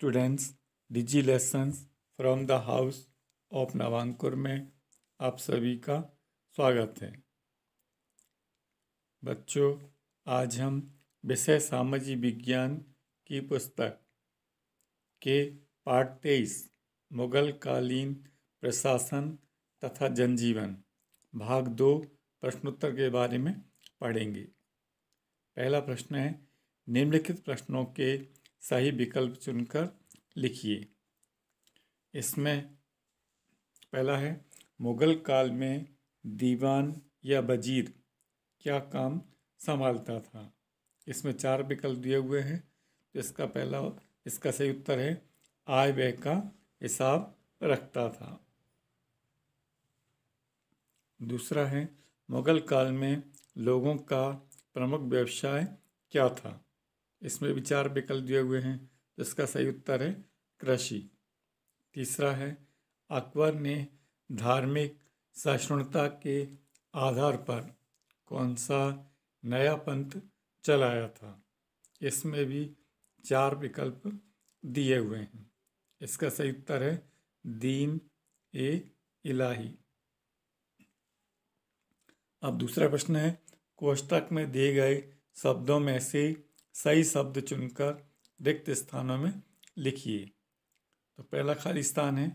students Digi lessons from the house of Navankur में आप सभी का स्वागत है बच्चों आज हम विषय सामाजिक विज्ञान की पुस्तक के पार्ट तेईस मुगल कालीन प्रशासन तथा जनजीवन भाग दो प्रश्नोत्तर के बारे में पढ़ेंगे पहला प्रश्न है निम्नलिखित प्रश्नों के सही विकल्प चुनकर लिखिए इसमें पहला है मुग़ल काल में दीवान या वजीर क्या काम संभालता था इसमें चार विकल्प दिए हुए हैं तो इसका पहला इसका सही उत्तर है आय व्यय का हिसाब रखता था दूसरा है मुग़ल काल में लोगों का प्रमुख व्यवसाय क्या था इसमें भी चार विकल्प दिए हुए हैं तो इसका सही उत्तर है कृषि तीसरा है अकबर ने धार्मिक सहिष्णुता के आधार पर कौन सा नया पंथ चलाया था इसमें भी चार विकल्प दिए हुए हैं इसका सही उत्तर है दीन ए इलाही अब दूसरा प्रश्न है कोष्टक में दिए गए शब्दों में से सही शब्द चुनकर रिक्त स्थानों में लिखिए तो पहला खालिस्तान है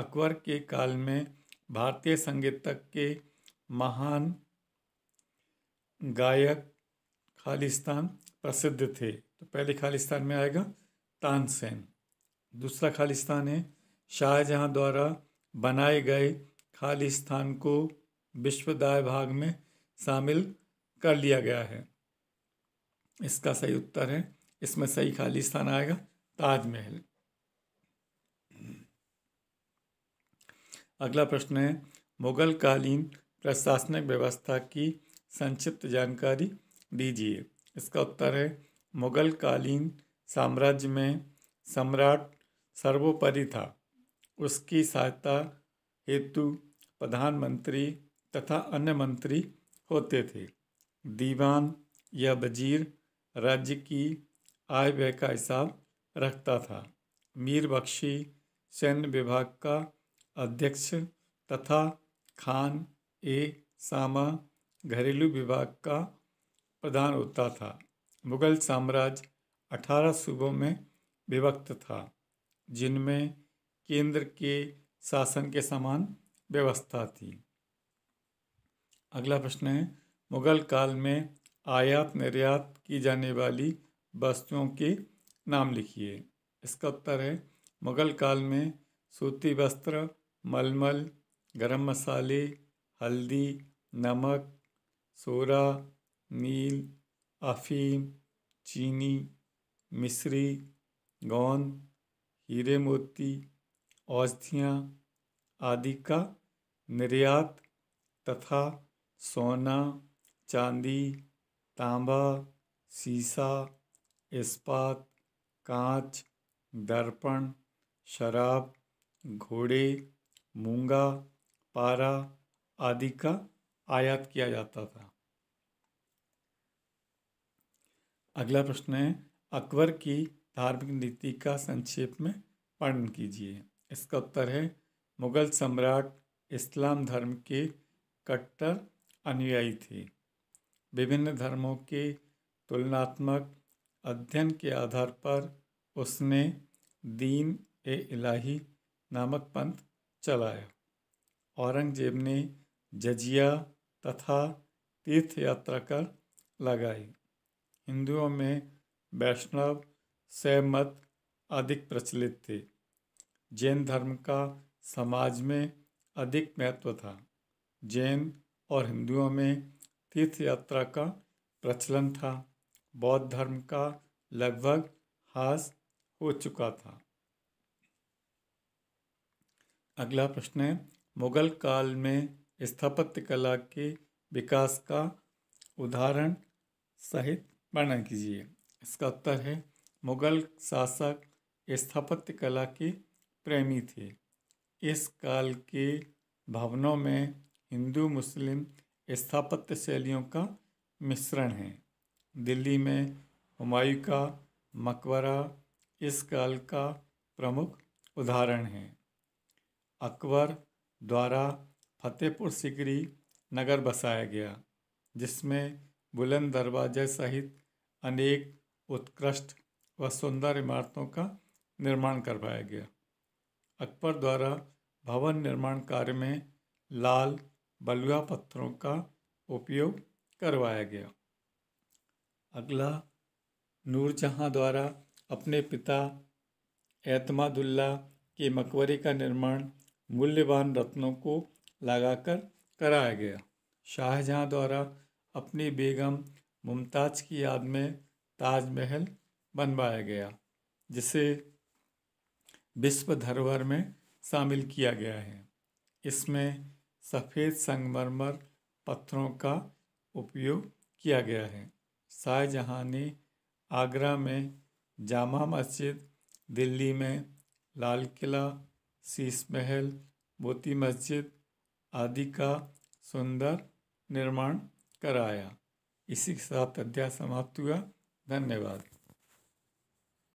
अकबर के काल में भारतीय संगीतक के महान गायक खालिस्तान प्रसिद्ध थे तो पहले खालिस्तान में आएगा तानसेन दूसरा खालिस्तान है शाहजहाँ द्वारा बनाए गए खालिस्तान को विश्व दाय भाग में शामिल कर लिया गया है इसका सही उत्तर है इसमें सही खाली स्थान आएगा ताजमहल अगला प्रश्न है मुगल कालीन प्रशासनिक व्यवस्था की संक्षिप्त जानकारी दीजिए इसका उत्तर है मुगल कालीन साम्राज्य में सम्राट सर्वोपरि था उसकी सहायता हेतु प्रधानमंत्री तथा अन्य मंत्री होते थे दीवान या वजीर राज्य की आय व्यय का हिसाब रखता था मीर बख्शी सैन्य विभाग का अध्यक्ष तथा खान ए सामा घरेलू विभाग का प्रधान होता था मुगल साम्राज्य अठारह सूबों में विभक्त था जिनमें केंद्र के शासन के समान व्यवस्था थी अगला प्रश्न है मुगल काल में आयात निर्यात की जाने वाली वस्तुओं के नाम लिखिए इसका उत्तर है मुग़ल काल में सूती वस्त्र मलमल गरम मसाले हल्दी नमक सोरा नील अफीम चीनी मिश्री गौंद हीरे मोती औषधियाँ आदि का निर्यात तथा सोना चांदी तांबा सीसा इस्पात कांच दर्पण शराब घोड़े मूंगा पारा आदि का आयात किया जाता था अगला प्रश्न है अकबर की धार्मिक नीति का संक्षेप में वर्णन कीजिए इसका उत्तर है मुगल सम्राट इस्लाम धर्म के कट्टर अनुयायी थे विभिन्न धर्मों के तुलनात्मक अध्ययन के आधार पर उसने दीन ए इलाही नामक पंथ चलाया औरंगजेब ने जजिया तथा तीर्थ यात्रा कर लगाई हिंदुओं में वैष्णव सहमत अधिक प्रचलित थे जैन धर्म का समाज में अधिक महत्व था जैन और हिंदुओं में तीर्थ यात्रा का प्रचलन था बौद्ध धर्म का लगभग हास हो चुका था अगला प्रश्न है मुगल काल में स्थापत्य कला के विकास का उदाहरण सहित वर्णन कीजिए इसका उत्तर है मुगल शासक स्थापत्य कला के प्रेमी थे इस काल के भवनों में हिंदू मुस्लिम स्थापत्य शैलियों का मिश्रण है दिल्ली में हुमायूं का मकबरा इस काल का प्रमुख उदाहरण है अकबर द्वारा फतेहपुर सिकरी नगर बसाया गया जिसमें बुलंद दरवाजे सहित अनेक उत्कृष्ट व सुंदर इमारतों का निर्माण करवाया गया अकबर द्वारा भवन निर्माण कार्य में लाल बलुआ पत्थरों का उपयोग करवाया गया अगला नूरजहाँ द्वारा अपने पिता एतमादुल्ला के मकबरे का निर्माण मूल्यवान रत्नों को लगाकर कराया गया शाहजहाँ द्वारा अपनी बेगम मुमताज़ की याद में ताजमहल बनवाया गया जिसे विश्व धरोहर में शामिल किया गया है इसमें सफ़ेद संगमरमर पत्थरों का उपयोग किया गया है शाहजहाँ ने आगरा में जामा मस्जिद दिल्ली में लाल किला शीश महल मोती मस्जिद आदि का सुंदर निर्माण कराया इसी के साथ अध्याय समाप्त हुआ धन्यवाद